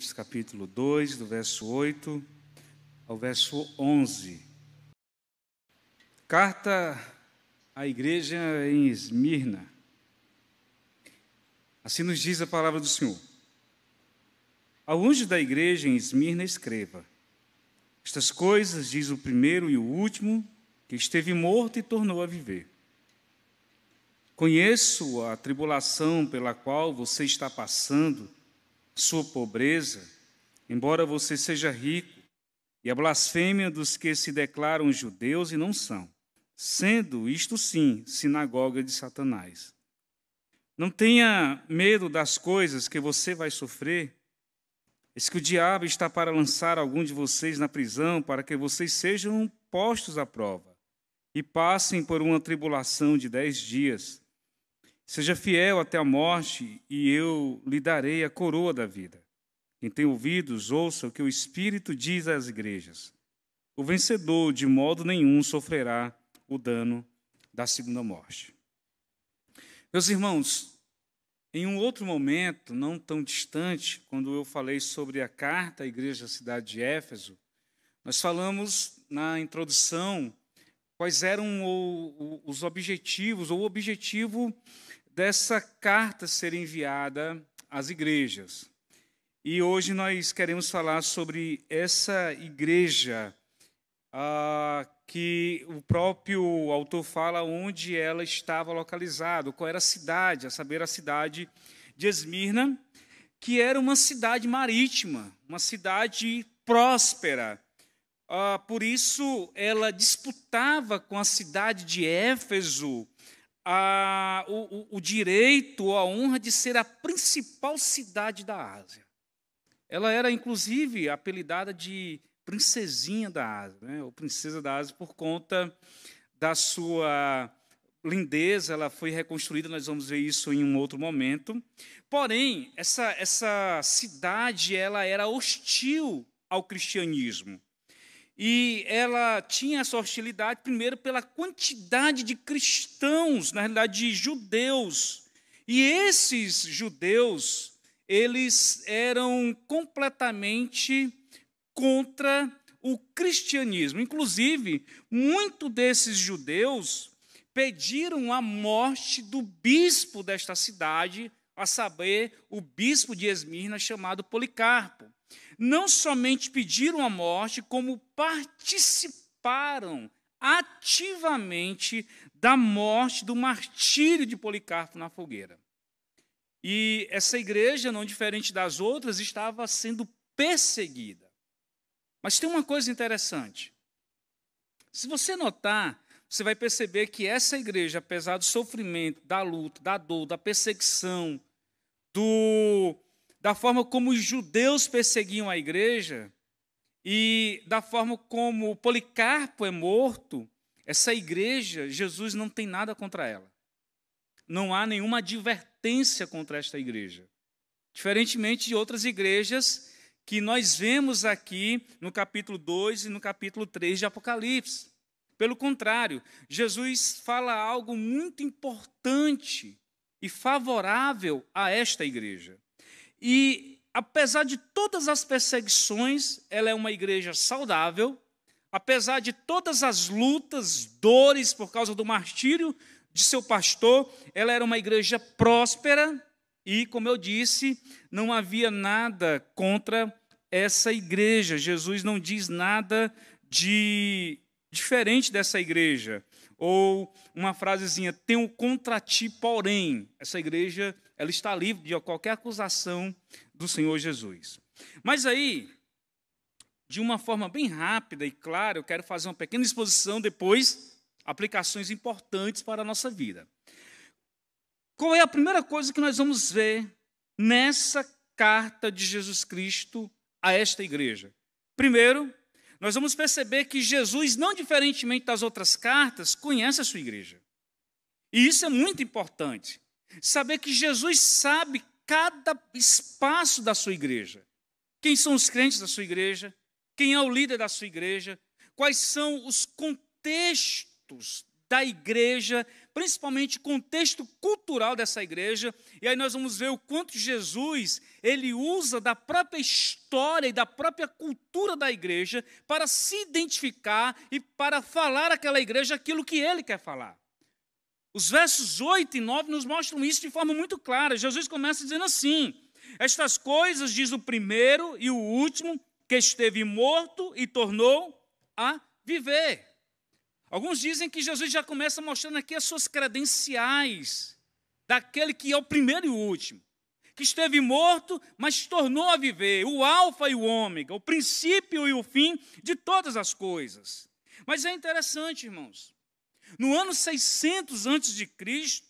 Apocalipse capítulo 2, do verso 8 ao verso 11. Carta à igreja em Esmirna. Assim nos diz a palavra do Senhor. Ao anjo da igreja em Esmirna, escreva: Estas coisas diz o primeiro e o último, que esteve morto e tornou a viver. Conheço a tribulação pela qual você está passando sua pobreza, embora você seja rico, e a blasfêmia dos que se declaram judeus e não são, sendo isto sim sinagoga de Satanás. Não tenha medo das coisas que você vai sofrer. Eis que o diabo está para lançar algum de vocês na prisão para que vocês sejam postos à prova e passem por uma tribulação de dez dias Seja fiel até a morte, e eu lhe darei a coroa da vida. Quem tem ouvidos, ouça o que o Espírito diz às igrejas. O vencedor, de modo nenhum, sofrerá o dano da segunda morte. Meus irmãos, em um outro momento, não tão distante, quando eu falei sobre a carta à igreja da cidade de Éfeso, nós falamos na introdução quais eram os objetivos, ou o objetivo dessa carta ser enviada às igrejas. E hoje nós queremos falar sobre essa igreja ah, que o próprio autor fala onde ela estava localizada, qual era a cidade, a saber, a cidade de Esmirna, que era uma cidade marítima, uma cidade próspera. Ah, por isso, ela disputava com a cidade de Éfeso a, o, o direito ou a honra de ser a principal cidade da Ásia. Ela era, inclusive, apelidada de princesinha da Ásia, né? ou princesa da Ásia, por conta da sua lindeza. Ela foi reconstruída, nós vamos ver isso em um outro momento. Porém, essa, essa cidade ela era hostil ao cristianismo. E ela tinha essa hostilidade, primeiro, pela quantidade de cristãos, na realidade, de judeus. E esses judeus, eles eram completamente contra o cristianismo. Inclusive, muito desses judeus pediram a morte do bispo desta cidade, a saber, o bispo de Esmirna chamado Policarpo. Não somente pediram a morte, como participaram ativamente da morte, do martírio de Policarpo na fogueira. E essa igreja, não diferente das outras, estava sendo perseguida. Mas tem uma coisa interessante. Se você notar, você vai perceber que essa igreja, apesar do sofrimento, da luta, da dor, da perseguição, do, da forma como os judeus perseguiam a igreja e da forma como Policarpo é morto, essa igreja, Jesus não tem nada contra ela. Não há nenhuma advertência contra esta igreja. Diferentemente de outras igrejas que nós vemos aqui no capítulo 2 e no capítulo 3 de Apocalipse. Pelo contrário, Jesus fala algo muito importante e favorável a esta igreja. E apesar de todas as perseguições, ela é uma igreja saudável. Apesar de todas as lutas, dores por causa do martírio de seu pastor, ela era uma igreja próspera e, como eu disse, não havia nada contra essa igreja. Jesus não diz nada de diferente dessa igreja. Ou uma frasezinha, tenho contra ti, porém. Essa igreja ela está livre de qualquer acusação do Senhor Jesus. Mas aí, de uma forma bem rápida e clara, eu quero fazer uma pequena exposição depois, aplicações importantes para a nossa vida. Qual é a primeira coisa que nós vamos ver nessa carta de Jesus Cristo a esta igreja? Primeiro, nós vamos perceber que Jesus, não diferentemente das outras cartas, conhece a sua igreja. E isso é muito importante. Saber que Jesus sabe cada espaço da sua igreja. Quem são os crentes da sua igreja? Quem é o líder da sua igreja? Quais são os contextos da igreja, principalmente contexto cultural dessa igreja? E aí nós vamos ver o quanto Jesus, ele usa da própria história e da própria cultura da igreja para se identificar e para falar àquela igreja aquilo que ele quer falar. Os versos 8 e 9 nos mostram isso de forma muito clara. Jesus começa dizendo assim: Estas coisas diz o primeiro e o último, que esteve morto e tornou a viver. Alguns dizem que Jesus já começa mostrando aqui as suas credenciais, daquele que é o primeiro e o último, que esteve morto, mas tornou a viver, o Alfa e o Ômega, o princípio e o fim de todas as coisas. Mas é interessante, irmãos, no ano 600 a.C.,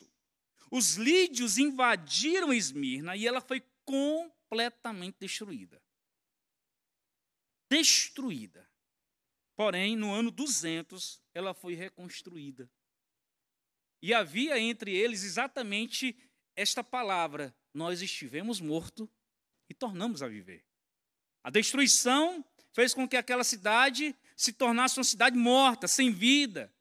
os lídios invadiram Esmirna e ela foi completamente destruída. Destruída. Porém, no ano 200, ela foi reconstruída. E havia entre eles exatamente esta palavra: Nós estivemos mortos e tornamos a viver. A destruição fez com que aquela cidade se tornasse uma cidade morta, sem vida,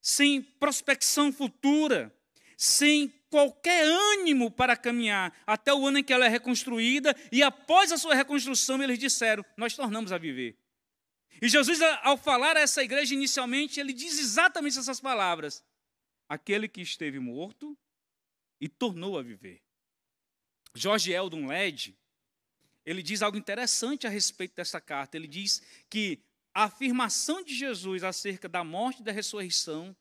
sem prospecção futura, sem qualquer ânimo para caminhar até o ano em que ela é reconstruída, e após a sua reconstrução, eles disseram: Nós tornamos a viver. E Jesus, ao falar a essa igreja inicialmente, ele diz exatamente essas palavras: Aquele que esteve morto e tornou a viver. Jorge Eldon Led, ele diz algo interessante a respeito dessa carta. Ele diz que a afirmação de Jesus acerca da morte e da ressurreição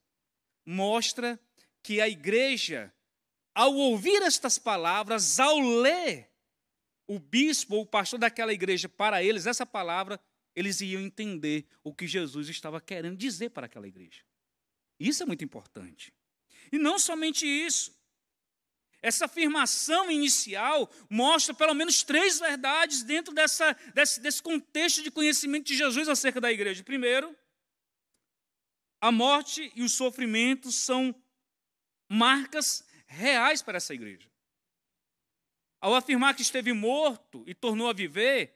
mostra que a igreja, ao ouvir estas palavras, ao ler o bispo ou o pastor daquela igreja para eles essa palavra, eles iam entender o que Jesus estava querendo dizer para aquela igreja. Isso é muito importante. E não somente isso, essa afirmação inicial mostra pelo menos três verdades dentro dessa, desse, desse contexto de conhecimento de Jesus acerca da igreja. Primeiro, a morte e o sofrimento são marcas reais para essa igreja. Ao afirmar que esteve morto e tornou a viver,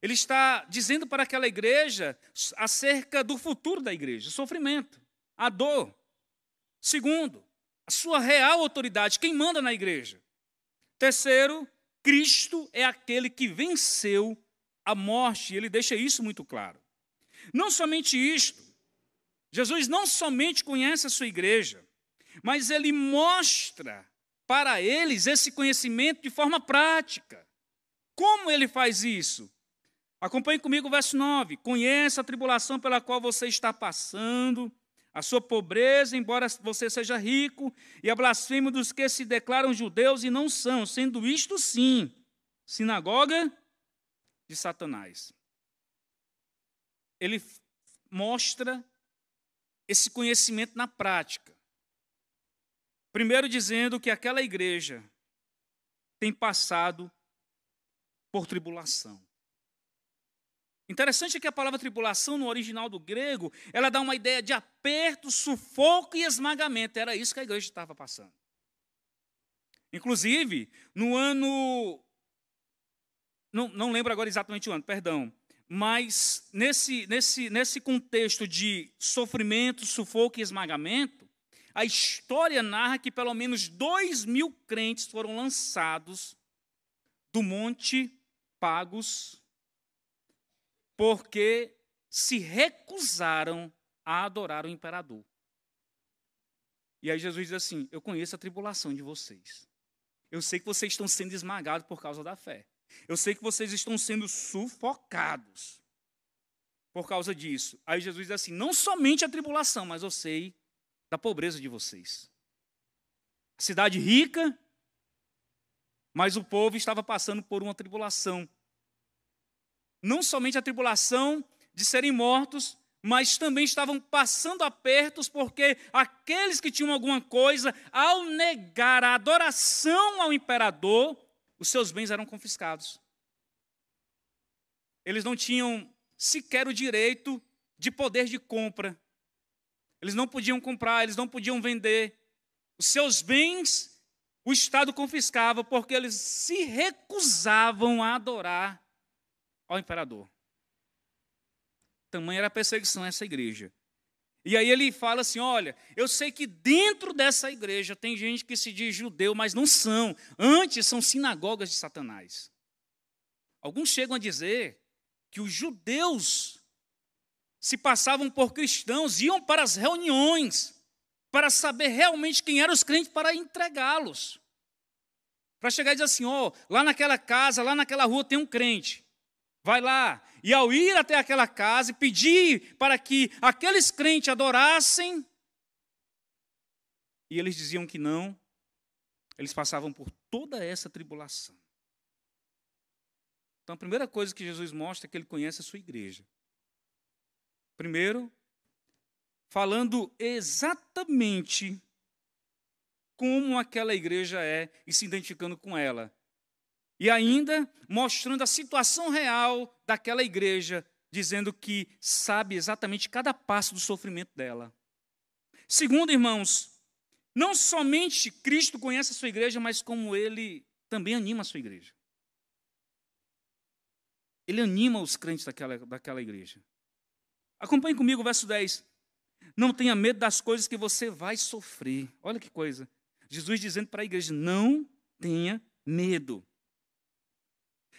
ele está dizendo para aquela igreja acerca do futuro da igreja, o sofrimento, a dor. Segundo, a sua real autoridade, quem manda na igreja. Terceiro, Cristo é aquele que venceu a morte, ele deixa isso muito claro. Não somente isto, Jesus não somente conhece a sua igreja, mas ele mostra para eles esse conhecimento de forma prática. Como ele faz isso? Acompanhe comigo o verso 9. Conheça a tribulação pela qual você está passando a sua pobreza, embora você seja rico, e a blasfêmia dos que se declaram judeus e não são, sendo isto sim, sinagoga de Satanás. Ele mostra esse conhecimento na prática. Primeiro, dizendo que aquela igreja tem passado por tribulação. Interessante é que a palavra tribulação no original do grego, ela dá uma ideia de aperto, sufoco e esmagamento. Era isso que a igreja estava passando. Inclusive, no ano não, não lembro agora exatamente o ano, perdão, mas nesse, nesse, nesse contexto de sofrimento, sufoco e esmagamento, a história narra que pelo menos dois mil crentes foram lançados do Monte Pagos porque se recusaram a adorar o imperador. E aí Jesus diz assim: Eu conheço a tribulação de vocês. Eu sei que vocês estão sendo esmagados por causa da fé. Eu sei que vocês estão sendo sufocados por causa disso. Aí Jesus diz assim: Não somente a tribulação, mas eu sei da pobreza de vocês. Cidade rica, mas o povo estava passando por uma tribulação não somente a tribulação de serem mortos, mas também estavam passando apertos, porque aqueles que tinham alguma coisa, ao negar a adoração ao imperador, os seus bens eram confiscados. Eles não tinham sequer o direito de poder de compra. Eles não podiam comprar, eles não podiam vender. Os seus bens o Estado confiscava porque eles se recusavam a adorar ao imperador. Tamanha era a perseguição a essa igreja. E aí ele fala assim: olha, eu sei que dentro dessa igreja tem gente que se diz judeu, mas não são. Antes são sinagogas de Satanás. Alguns chegam a dizer que os judeus se passavam por cristãos, iam para as reuniões para saber realmente quem eram os crentes para entregá-los. Para chegar e dizer assim: ó, oh, lá naquela casa, lá naquela rua tem um crente. Vai lá. E ao ir até aquela casa e pedir para que aqueles crentes adorassem, e eles diziam que não, eles passavam por toda essa tribulação. Então, a primeira coisa que Jesus mostra é que ele conhece a sua igreja. Primeiro, falando exatamente como aquela igreja é e se identificando com ela. E ainda mostrando a situação real daquela igreja, dizendo que sabe exatamente cada passo do sofrimento dela. Segundo, irmãos, não somente Cristo conhece a sua igreja, mas como ele também anima a sua igreja. Ele anima os crentes daquela, daquela igreja. Acompanhe comigo o verso 10. Não tenha medo das coisas que você vai sofrer. Olha que coisa. Jesus dizendo para a igreja: não tenha medo.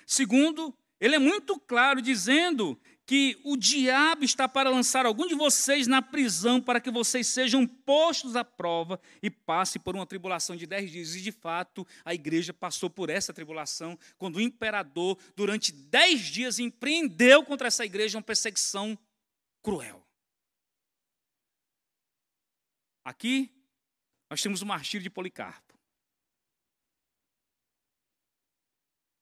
Segundo, ele é muito claro dizendo que o diabo está para lançar algum de vocês na prisão para que vocês sejam postos à prova e passe por uma tribulação de dez dias. E, de fato, a igreja passou por essa tribulação quando o imperador, durante dez dias, empreendeu contra essa igreja uma perseguição cruel. Aqui, nós temos o martírio de Policarpo.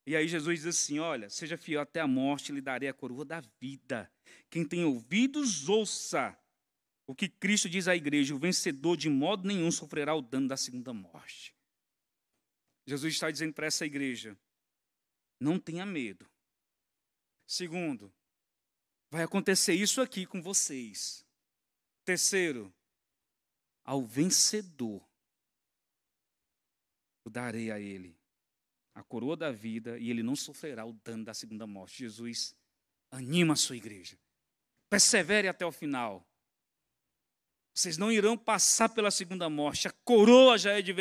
E aí Jesus diz assim: Olha, seja fiel até a morte, lhe darei a coroa da vida. Quem tem ouvidos, ouça o que Cristo diz à igreja: o vencedor de modo nenhum sofrerá o dano da segunda morte. Jesus está dizendo para essa igreja: não tenha medo. Segundo, vai acontecer isso aqui com vocês. Terceiro, ao vencedor, eu darei a ele a coroa da vida e ele não sofrerá o dano da segunda morte. Jesus anima a sua igreja. Persevere até o final. Vocês não irão passar pela segunda morte, a coroa já é de,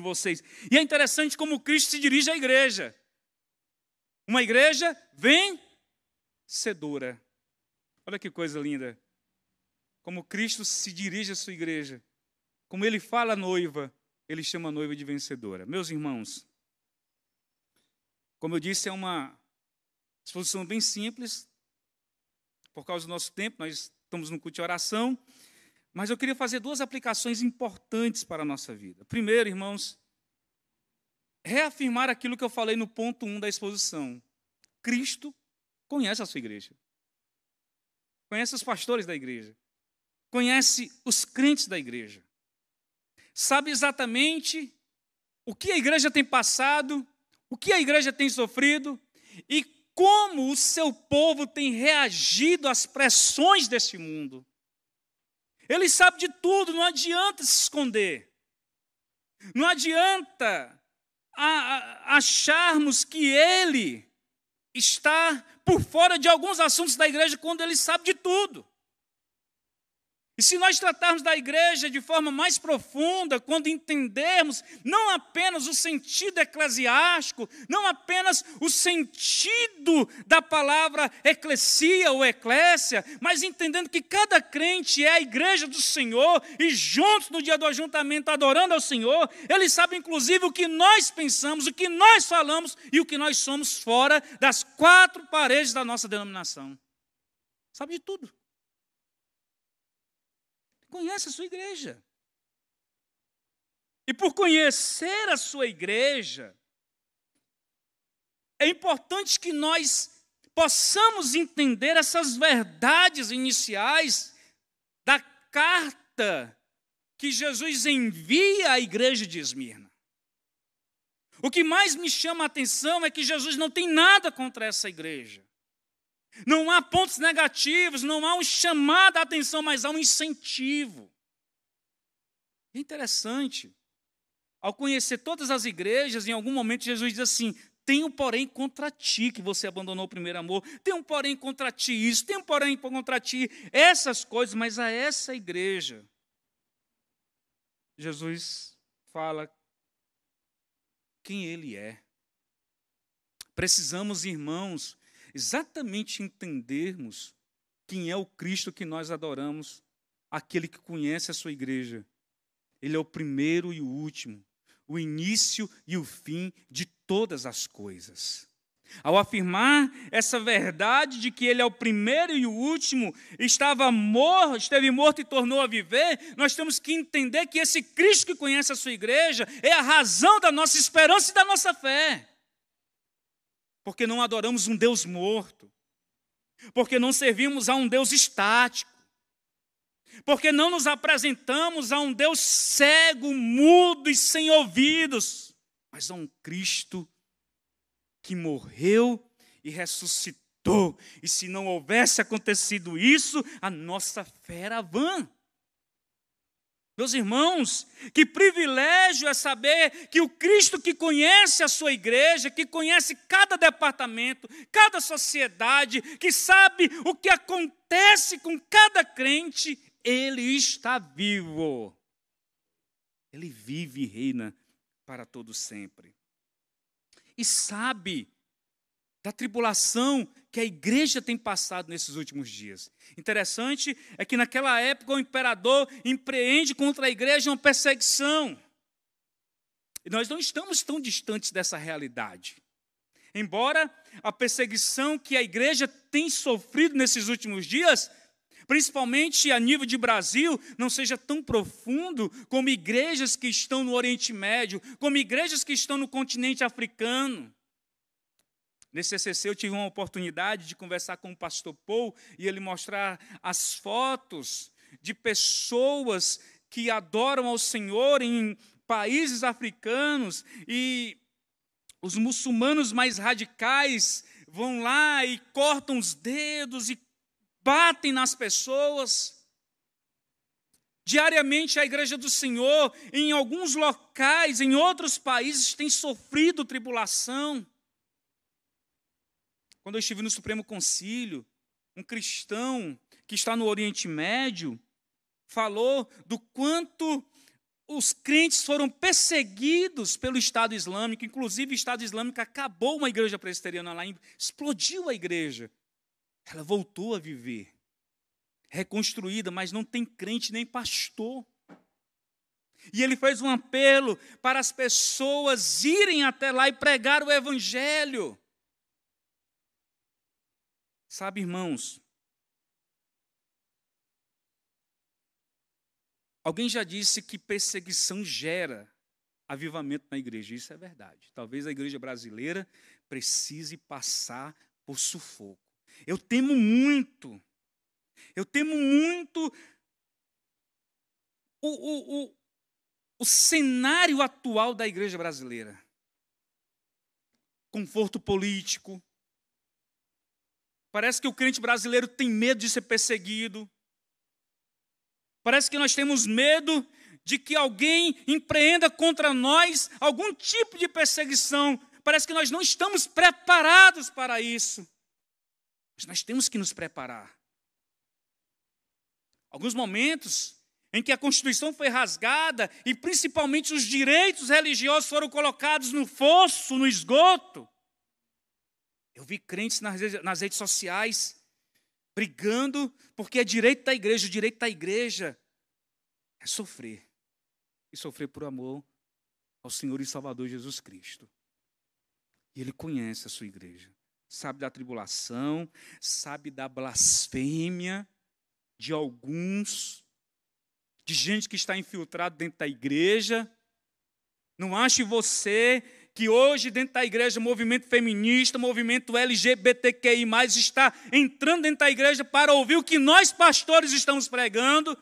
vocês. E é interessante como Cristo se dirige à igreja. Uma igreja vencedora. Olha que coisa linda. Como Cristo se dirige à sua igreja. Como ele fala à noiva, ele chama a noiva de vencedora. Meus irmãos, como eu disse, é uma exposição bem simples. Por causa do nosso tempo, nós estamos no culto de oração. Mas eu queria fazer duas aplicações importantes para a nossa vida. Primeiro, irmãos, reafirmar aquilo que eu falei no ponto 1 um da exposição. Cristo conhece a sua igreja. Conhece os pastores da igreja. Conhece os crentes da igreja. Sabe exatamente o que a igreja tem passado o que a igreja tem sofrido e como o seu povo tem reagido às pressões deste mundo. Ele sabe de tudo, não adianta se esconder. Não adianta acharmos que ele está por fora de alguns assuntos da igreja quando ele sabe de tudo. E se nós tratarmos da igreja de forma mais profunda, quando entendermos não apenas o sentido eclesiástico, não apenas o sentido da palavra eclesia ou eclésia, mas entendendo que cada crente é a igreja do Senhor e juntos no dia do ajuntamento adorando ao Senhor, ele sabe inclusive o que nós pensamos, o que nós falamos e o que nós somos fora das quatro paredes da nossa denominação. Sabe de tudo. Conhece a sua igreja. E por conhecer a sua igreja, é importante que nós possamos entender essas verdades iniciais da carta que Jesus envia à igreja de Esmirna. O que mais me chama a atenção é que Jesus não tem nada contra essa igreja. Não há pontos negativos, não há um chamado à atenção, mas há um incentivo. É interessante. Ao conhecer todas as igrejas, em algum momento Jesus diz assim: tenho, porém, contra ti que você abandonou o primeiro amor. Tenho, porém, contra ti isso. Tenho, porém, contra ti essas coisas. Mas a essa igreja, Jesus fala quem ele é. Precisamos, irmãos, exatamente entendermos quem é o Cristo que nós adoramos, aquele que conhece a sua igreja. Ele é o primeiro e o último, o início e o fim de todas as coisas. Ao afirmar essa verdade de que ele é o primeiro e o último, estava morto, esteve morto e tornou a viver, nós temos que entender que esse Cristo que conhece a sua igreja é a razão da nossa esperança e da nossa fé porque não adoramos um Deus morto, porque não servimos a um Deus estático, porque não nos apresentamos a um Deus cego, mudo e sem ouvidos, mas a um Cristo que morreu e ressuscitou. E se não houvesse acontecido isso, a nossa fé era vã. Meus irmãos, que privilégio é saber que o Cristo que conhece a sua igreja, que conhece cada departamento, cada sociedade, que sabe o que acontece com cada crente, ele está vivo. Ele vive e reina para todo sempre. E sabe da tribulação que a igreja tem passado nesses últimos dias. Interessante é que naquela época o imperador empreende contra a igreja uma perseguição. E nós não estamos tão distantes dessa realidade. Embora a perseguição que a igreja tem sofrido nesses últimos dias, principalmente a nível de Brasil, não seja tão profundo como igrejas que estão no Oriente Médio, como igrejas que estão no continente africano. Nesse CCC eu tive uma oportunidade de conversar com o pastor Paul e ele mostrar as fotos de pessoas que adoram ao Senhor em países africanos e os muçulmanos mais radicais vão lá e cortam os dedos e batem nas pessoas. Diariamente a igreja do Senhor, em alguns locais, em outros países, tem sofrido tribulação. Quando eu estive no Supremo Concílio, um cristão que está no Oriente Médio falou do quanto os crentes foram perseguidos pelo Estado Islâmico, inclusive o Estado Islâmico acabou uma igreja presbiteriana lá, explodiu a igreja. Ela voltou a viver, reconstruída, mas não tem crente nem pastor. E ele fez um apelo para as pessoas irem até lá e pregar o evangelho. Sabe, irmãos, alguém já disse que perseguição gera avivamento na igreja. Isso é verdade. Talvez a igreja brasileira precise passar por sufoco. Eu temo muito, eu temo muito o, o, o, o cenário atual da igreja brasileira. Conforto político, Parece que o crente brasileiro tem medo de ser perseguido. Parece que nós temos medo de que alguém empreenda contra nós algum tipo de perseguição. Parece que nós não estamos preparados para isso. Mas nós temos que nos preparar. Alguns momentos em que a Constituição foi rasgada e principalmente os direitos religiosos foram colocados no fosso, no esgoto. Eu vi crentes nas redes sociais brigando porque é direito da igreja, o direito da igreja é sofrer. E sofrer por amor ao Senhor e Salvador Jesus Cristo. E ele conhece a sua igreja, sabe da tribulação, sabe da blasfêmia de alguns, de gente que está infiltrado dentro da igreja. Não ache você que hoje dentro da igreja, movimento feminista, movimento LGBTQI+, está entrando dentro da igreja para ouvir o que nós pastores estamos pregando,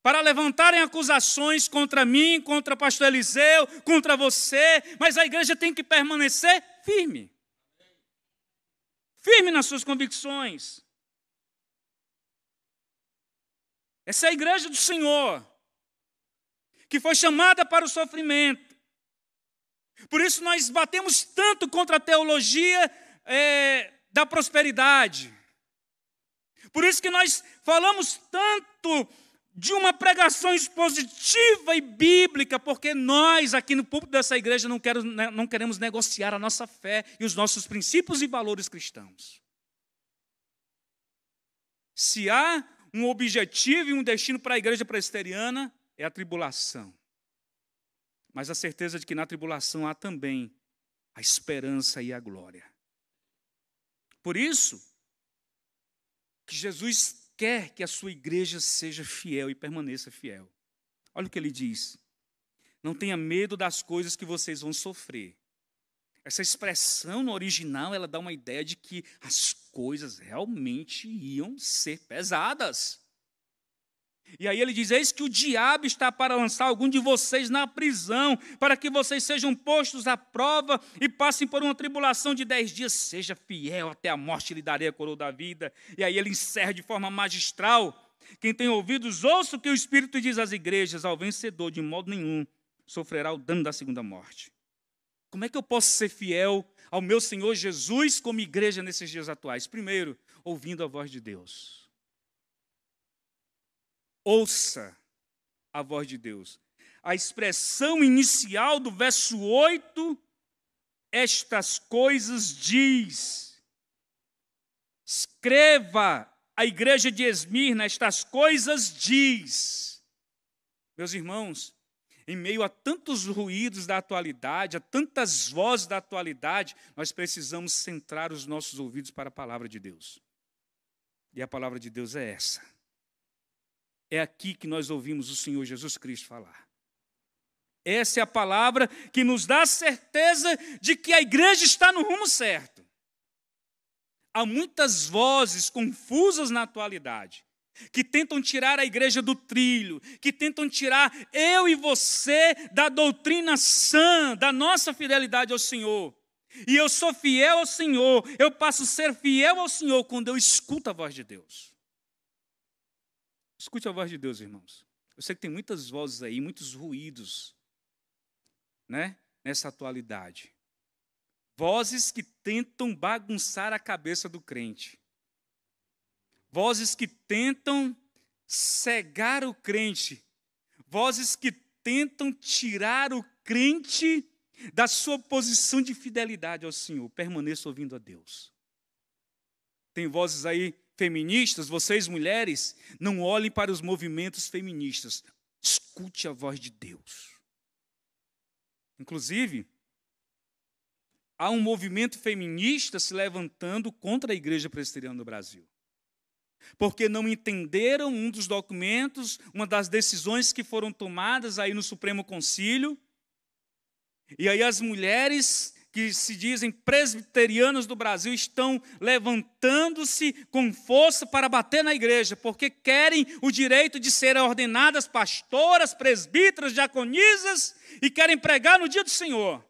para levantarem acusações contra mim, contra pastor Eliseu, contra você, mas a igreja tem que permanecer firme. Firme nas suas convicções. Essa é a igreja do Senhor, que foi chamada para o sofrimento. Por isso nós batemos tanto contra a teologia é, da prosperidade. Por isso que nós falamos tanto de uma pregação expositiva e bíblica, porque nós, aqui no púlpito dessa igreja, não, quero, né, não queremos negociar a nossa fé e os nossos princípios e valores cristãos. Se há um objetivo e um destino para a igreja presbiteriana, é a tribulação mas a certeza de que na tribulação há também a esperança e a glória. Por isso, que Jesus quer que a sua igreja seja fiel e permaneça fiel. Olha o que ele diz. Não tenha medo das coisas que vocês vão sofrer. Essa expressão no original, ela dá uma ideia de que as coisas realmente iam ser pesadas. E aí ele diz: Eis que o diabo está para lançar algum de vocês na prisão, para que vocês sejam postos à prova e passem por uma tribulação de dez dias. Seja fiel até a morte, lhe darei a coroa da vida. E aí ele encerra de forma magistral. Quem tem ouvidos, ouça o que o Espírito diz às igrejas: ao vencedor, de modo nenhum, sofrerá o dano da segunda morte. Como é que eu posso ser fiel ao meu Senhor Jesus como igreja nesses dias atuais? Primeiro, ouvindo a voz de Deus ouça a voz de Deus. A expressão inicial do verso 8, estas coisas diz. Escreva a igreja de Esmirna, estas coisas diz. Meus irmãos, em meio a tantos ruídos da atualidade, a tantas vozes da atualidade, nós precisamos centrar os nossos ouvidos para a palavra de Deus. E a palavra de Deus é essa. É aqui que nós ouvimos o Senhor Jesus Cristo falar. Essa é a palavra que nos dá certeza de que a igreja está no rumo certo. Há muitas vozes confusas na atualidade que tentam tirar a igreja do trilho, que tentam tirar eu e você da doutrina sã, da nossa fidelidade ao Senhor. E eu sou fiel ao Senhor, eu passo a ser fiel ao Senhor quando eu escuto a voz de Deus. Escute a voz de Deus, irmãos. Eu sei que tem muitas vozes aí, muitos ruídos, né? Nessa atualidade. Vozes que tentam bagunçar a cabeça do crente. Vozes que tentam cegar o crente. Vozes que tentam tirar o crente da sua posição de fidelidade ao Senhor. Permaneça ouvindo a Deus. Tem vozes aí feministas, vocês mulheres, não olhem para os movimentos feministas. Escute a voz de Deus. Inclusive, há um movimento feminista se levantando contra a igreja presbiteriana do Brasil. Porque não entenderam um dos documentos, uma das decisões que foram tomadas aí no Supremo Concílio. E aí as mulheres que se dizem presbiterianos do Brasil estão levantando-se com força para bater na igreja, porque querem o direito de serem ordenadas pastoras, presbíteras, diaconisas e querem pregar no dia do Senhor.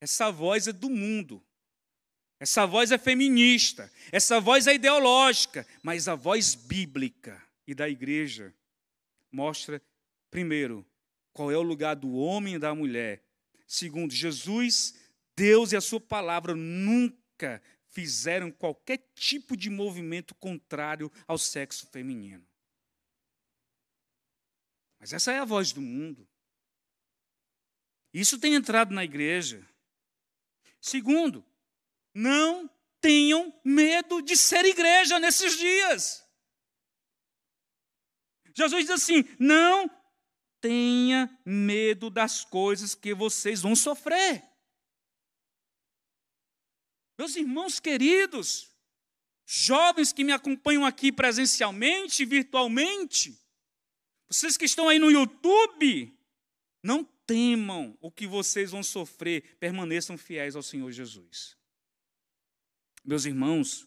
Essa voz é do mundo. Essa voz é feminista, essa voz é ideológica, mas a voz bíblica e da igreja mostra primeiro qual é o lugar do homem e da mulher Segundo, Jesus, Deus e a sua palavra nunca fizeram qualquer tipo de movimento contrário ao sexo feminino. Mas essa é a voz do mundo. Isso tem entrado na igreja. Segundo, não tenham medo de ser igreja nesses dias. Jesus diz assim: não tenha medo das coisas que vocês vão sofrer. Meus irmãos queridos, jovens que me acompanham aqui presencialmente, virtualmente, vocês que estão aí no YouTube, não temam o que vocês vão sofrer, permaneçam fiéis ao Senhor Jesus. Meus irmãos,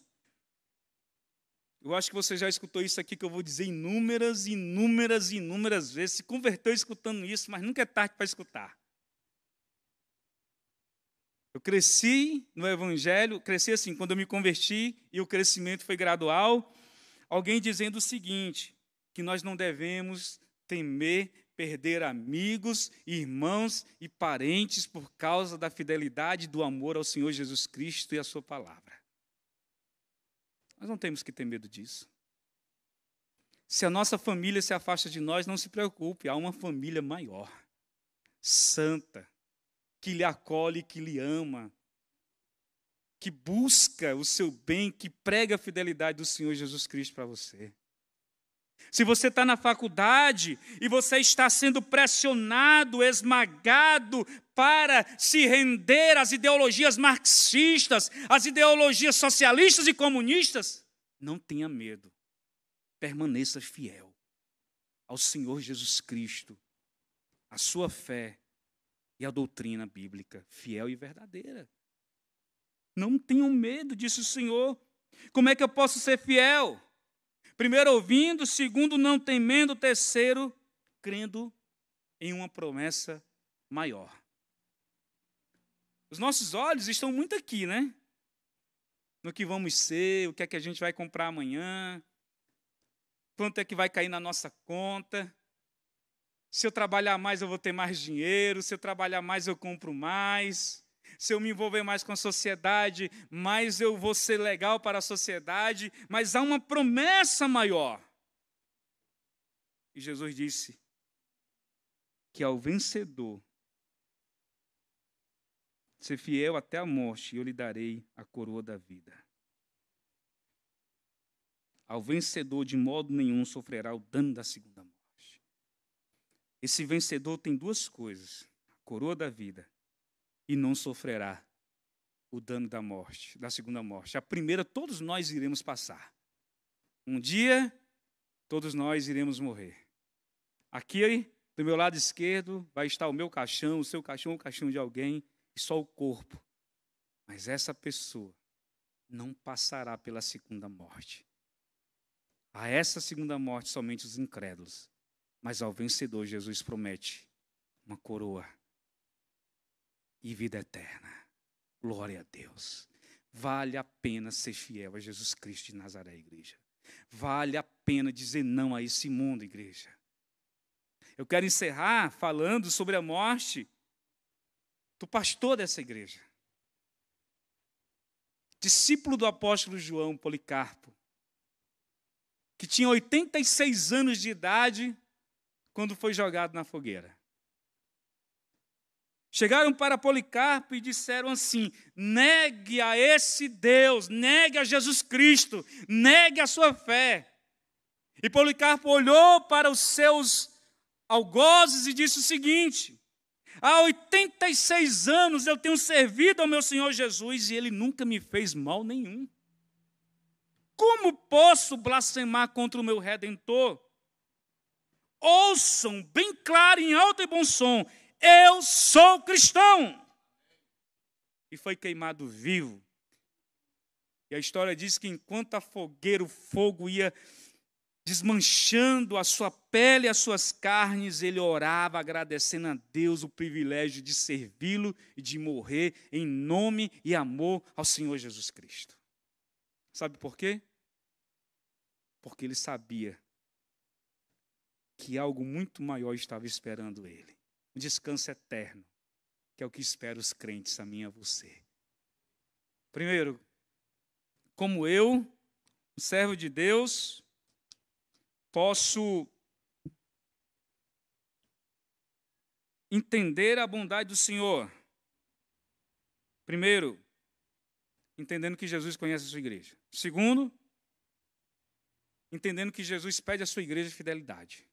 eu acho que você já escutou isso aqui que eu vou dizer inúmeras, inúmeras, inúmeras vezes. Se converteu escutando isso, mas nunca é tarde para escutar. Eu cresci no Evangelho, cresci assim, quando eu me converti e o crescimento foi gradual. Alguém dizendo o seguinte: que nós não devemos temer perder amigos, irmãos e parentes por causa da fidelidade do amor ao Senhor Jesus Cristo e à Sua palavra. Nós não temos que ter medo disso. Se a nossa família se afasta de nós, não se preocupe, há uma família maior, santa, que lhe acolhe, que lhe ama, que busca o seu bem, que prega a fidelidade do Senhor Jesus Cristo para você. Se você está na faculdade e você está sendo pressionado, esmagado para se render às ideologias marxistas, às ideologias socialistas e comunistas, não tenha medo. Permaneça fiel ao Senhor Jesus Cristo, à sua fé e à doutrina bíblica fiel e verdadeira. Não tenha medo, disse o Senhor. Como é que eu posso ser fiel? Primeiro, ouvindo, segundo, não temendo, terceiro, crendo em uma promessa maior. Os nossos olhos estão muito aqui, né? No que vamos ser, o que é que a gente vai comprar amanhã, quanto é que vai cair na nossa conta. Se eu trabalhar mais, eu vou ter mais dinheiro. Se eu trabalhar mais, eu compro mais se eu me envolver mais com a sociedade, mais eu vou ser legal para a sociedade, mas há uma promessa maior. E Jesus disse que ao vencedor ser fiel até a morte, eu lhe darei a coroa da vida. Ao vencedor, de modo nenhum, sofrerá o dano da segunda morte. Esse vencedor tem duas coisas: a coroa da vida e não sofrerá o dano da morte, da segunda morte. A primeira, todos nós iremos passar. Um dia, todos nós iremos morrer. Aqui, do meu lado esquerdo, vai estar o meu caixão, o seu caixão, o caixão de alguém, e só o corpo. Mas essa pessoa não passará pela segunda morte. A essa segunda morte somente os incrédulos. Mas ao vencedor, Jesus promete uma coroa e vida eterna. Glória a Deus. Vale a pena ser fiel a Jesus Cristo de Nazaré, igreja. Vale a pena dizer não a esse mundo, igreja. Eu quero encerrar falando sobre a morte do pastor dessa igreja. Discípulo do apóstolo João Policarpo, que tinha 86 anos de idade quando foi jogado na fogueira. Chegaram para Policarpo e disseram assim: negue a esse Deus, negue a Jesus Cristo, negue a sua fé. E Policarpo olhou para os seus algozes e disse o seguinte: há 86 anos eu tenho servido ao meu Senhor Jesus e ele nunca me fez mal nenhum. Como posso blasfemar contra o meu redentor? Ouçam bem claro, em alto e bom som, eu sou cristão. E foi queimado vivo. E a história diz que enquanto a fogueira, o fogo ia desmanchando a sua pele e as suas carnes, ele orava agradecendo a Deus o privilégio de servi-lo e de morrer em nome e amor ao Senhor Jesus Cristo. Sabe por quê? Porque ele sabia que algo muito maior estava esperando ele um descanso eterno, que é o que espera os crentes, a mim e a você. Primeiro, como eu, um servo de Deus, posso entender a bondade do Senhor. Primeiro, entendendo que Jesus conhece a sua igreja. Segundo, entendendo que Jesus pede à sua igreja fidelidade.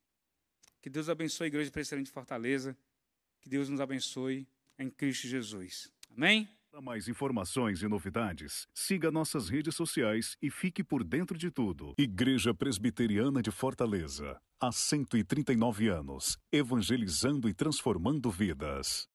Que Deus abençoe a igreja presbiteriana de Fortaleza. Que Deus nos abençoe em Cristo Jesus. Amém? Para mais informações e novidades, siga nossas redes sociais e fique por dentro de tudo. Igreja Presbiteriana de Fortaleza, há 139 anos, evangelizando e transformando vidas.